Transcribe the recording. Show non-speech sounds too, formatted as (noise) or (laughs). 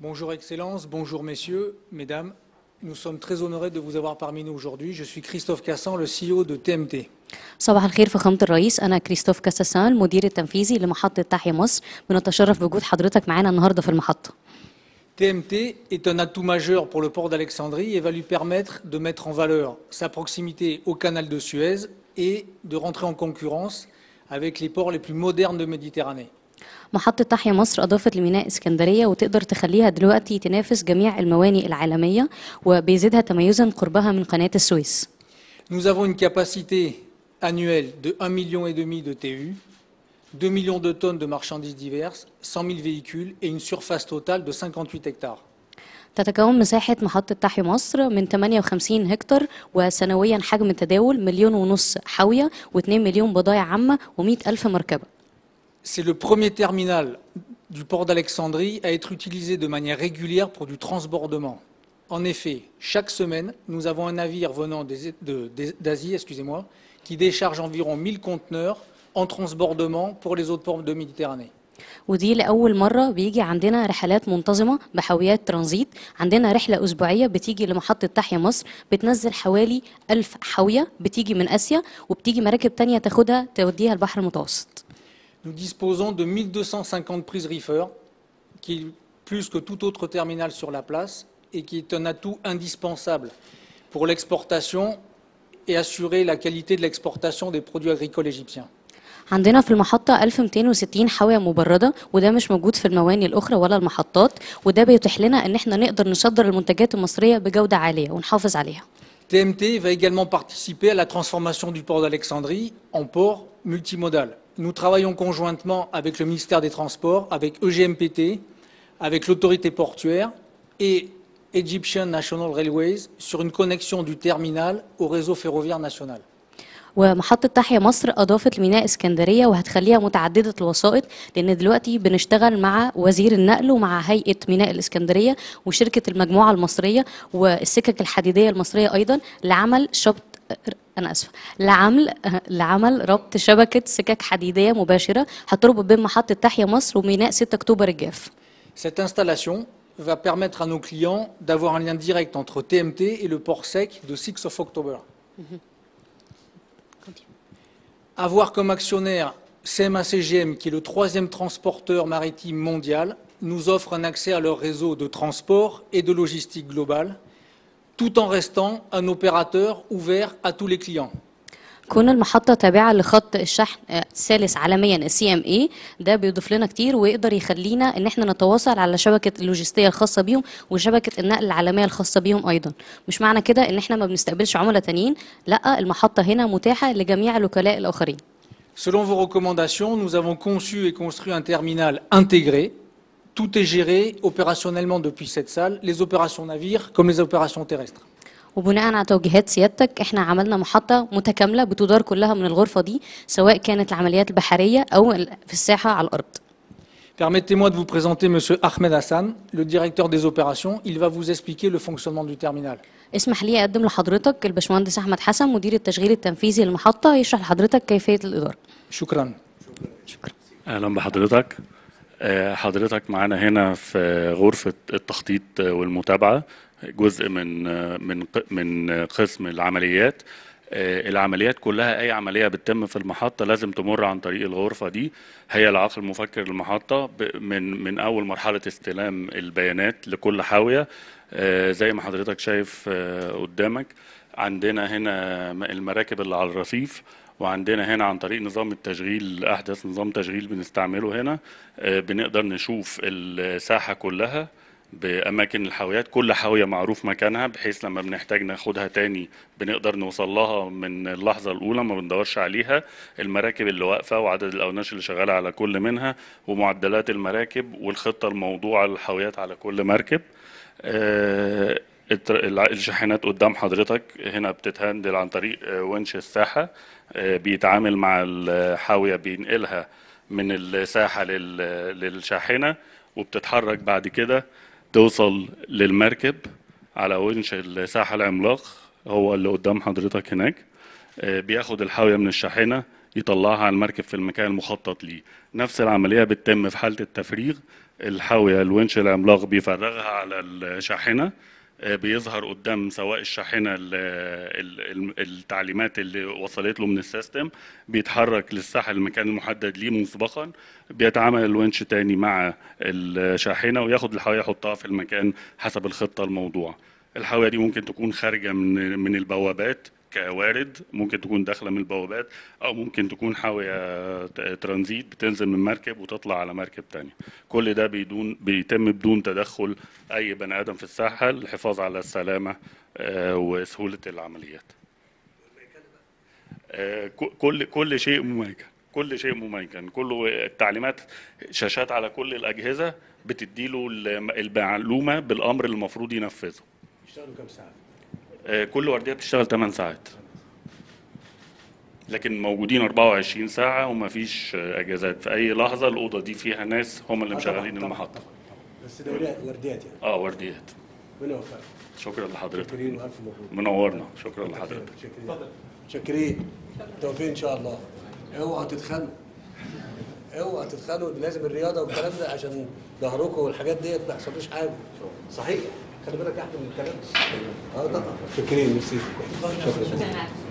Bonjour Excellence, bonjour Messieurs, Mesdames. Nous sommes très honorés de vous avoir parmi nous aujourd'hui. Je suis Christophe Cassan, le CEO de TMT. TMT est un atout majeur pour le port d'Alexandrie et va lui permettre de mettre en valeur sa proximité au canal de Suez et de rentrer en concurrence avec les ports les plus modernes de Méditerranée. Nous avons une capacité annuelle de 1,5 million et demi de TU, 2 millions de tonnes de marchandises diverses, 100 000 véhicules et une surface totale de 58 hectares. C'est le premier terminal du port d'Alexandrie à être utilisé de manière régulière pour du transbordement. En effet, chaque semaine, nous avons un navire venant e- d'Asie excusez-moi, qui décharge environ 1000 conteneurs en transbordement pour les autres ports de Méditerranée. Nous disposons de 1250 prises reefer, qui plus que tout autre terminal sur la place et qui est un atout indispensable pour l'exportation et assurer la qualité de l'exportation des produits agricoles égyptiens. عندنا في المحطة 1260 حاوية مبردة وده مش موجود في المواني الأخرى ولا المحطات وده بيتيح لنا إن احنا نقدر نصدر المنتجات المصرية بجودة عالية ونحافظ عليها. TMT va également participer à la transformation du port d'Alexandrie en port multimodal. Nous travaillons conjointement avec le ministère des Transports, avec EGMPT, avec l'autorité portuaire et Egyptian National Railways sur une connexion du terminal au réseau ferroviaire national. ومحطة تحيا مصر أضافت ميناء اسكندرية وهتخليها متعددة الوسائط لأن دلوقتي بنشتغل مع وزير النقل ومع هيئة ميناء الاسكندرية وشركة المجموعة المصرية والسكك الحديدية المصرية أيضا لعمل شبط انا اسفه لعمل (laughs) لعمل ربط شبكه سكك حديديه مباشره هتربط بين محطه تحيا مصر وميناء 6 اكتوبر الجاف Cette installation va permettre à nos clients d'avoir un lien direct entre TMT et le port sec de 6 of October. Mm -hmm. Avoir comme actionnaire cma qui est le troisième transporteur maritime mondial, nous offre un accès à leur réseau de transport et de logistique global, tout en restant un opérateur ouvert à tous les clients. كون المحطة تابعة لخط الشحن الثالث عالميا السي ام اي ده بيضيف لنا كتير ويقدر يخلينا ان احنا نتواصل على شبكة اللوجستية الخاصة بيهم وشبكة النقل العالمية الخاصة بيهم ايضا مش معنى كده ان احنا ما بنستقبلش عملاء تانيين لا المحطة هنا متاحة لجميع الوكلاء الاخرين Selon vos recommandations, nous avons conçu et construit un terminal intégré. Tout est géré opérationnellement depuis cette salle, les opérations navires comme les opérations terrestres. وبناء على توجيهات سيادتك احنا عملنا محطه متكامله بتدار كلها من الغرفه دي سواء كانت العمليات البحريه او في الساحه على الارض Permettez-moi de vous présenter monsieur Ahmed Hassan, le directeur des opérations. Il va vous expliquer le fonctionnement du terminal. اسمح لي اقدم لحضرتك الباشمهندس احمد حسن مدير التشغيل التنفيذي للمحطه يشرح لحضرتك كيفيه الاداره. شكرا. شكرا. اهلا بحضرتك. آه، حضرتك معانا هنا في غرفه التخطيط والمتابعه جزء من من من قسم العمليات آه، العمليات كلها اي عمليه بتتم في المحطه لازم تمر عن طريق الغرفه دي هي العقل المفكر للمحطه من من اول مرحله استلام البيانات لكل حاويه آه، زي ما حضرتك شايف آه، قدامك عندنا هنا المراكب اللي على الرصيف وعندنا هنا عن طريق نظام التشغيل احدث نظام تشغيل بنستعمله هنا بنقدر نشوف الساحه كلها باماكن الحاويات كل حاويه معروف مكانها بحيث لما بنحتاج ناخدها تاني بنقدر نوصل لها من اللحظه الاولى ما بندورش عليها المراكب اللي واقفه وعدد الاوناش اللي شغاله على كل منها ومعدلات المراكب والخطه الموضوعه للحاويات على كل مركب آه، الشاحنات قدام حضرتك هنا بتتهندل عن طريق آه، ونش الساحه آه، بيتعامل مع الحاويه بينقلها من الساحه للشاحنه وبتتحرك بعد كده توصل للمركب على ونش الساحة العملاق هو اللي قدام حضرتك هناك آه، بياخد الحاوية من الشاحنة يطلعها على المركب في المكان المخطط ليه نفس العملية بتتم في حالة التفريغ الحاوية الونش العملاق بيفرغها على الشاحنة آه، بيظهر قدام سواء الشاحنه التعليمات اللي وصلت له من السيستم بيتحرك للساحه المكان المحدد ليه مسبقا بيتعامل الونش تاني مع الشاحنه وياخد الحاويه يحطها في المكان حسب الخطه الموضوعه الحاويه دي ممكن تكون خارجه من من البوابات كوارد ممكن تكون داخله من البوابات او ممكن تكون حاويه ترانزيت بتنزل من مركب وتطلع على مركب تاني كل ده بيدون بيتم بدون تدخل اي بني ادم في الساحه للحفاظ على السلامه آه، وسهوله العمليات آه، كل كل شيء مميكن كل شيء مميكن كله التعليمات شاشات على كل الاجهزه بتدي له المعلومه بالامر المفروض ينفذه يشتغلوا كام ساعه آه، كل ورديه بتشتغل 8 ساعات لكن موجودين 24 ساعه وما فيش اجازات في اي لحظه الاوضه دي فيها ناس هم اللي مشغلين المحطه بس ده ورديات يعني اه ورديات ربنا يوفقك شكرا لحضرتك والف مبروك منورنا شكرا لحضرتك شكرين توفيق ان شاء الله اوعوا تتخانقوا اوعوا تتخانقوا لازم الرياضه والكلام ده عشان ظهركم والحاجات ديت ما يحصلوش حاجه صحيح خلي بالك احسن من الكلام اه طبعا فاكرين نسيت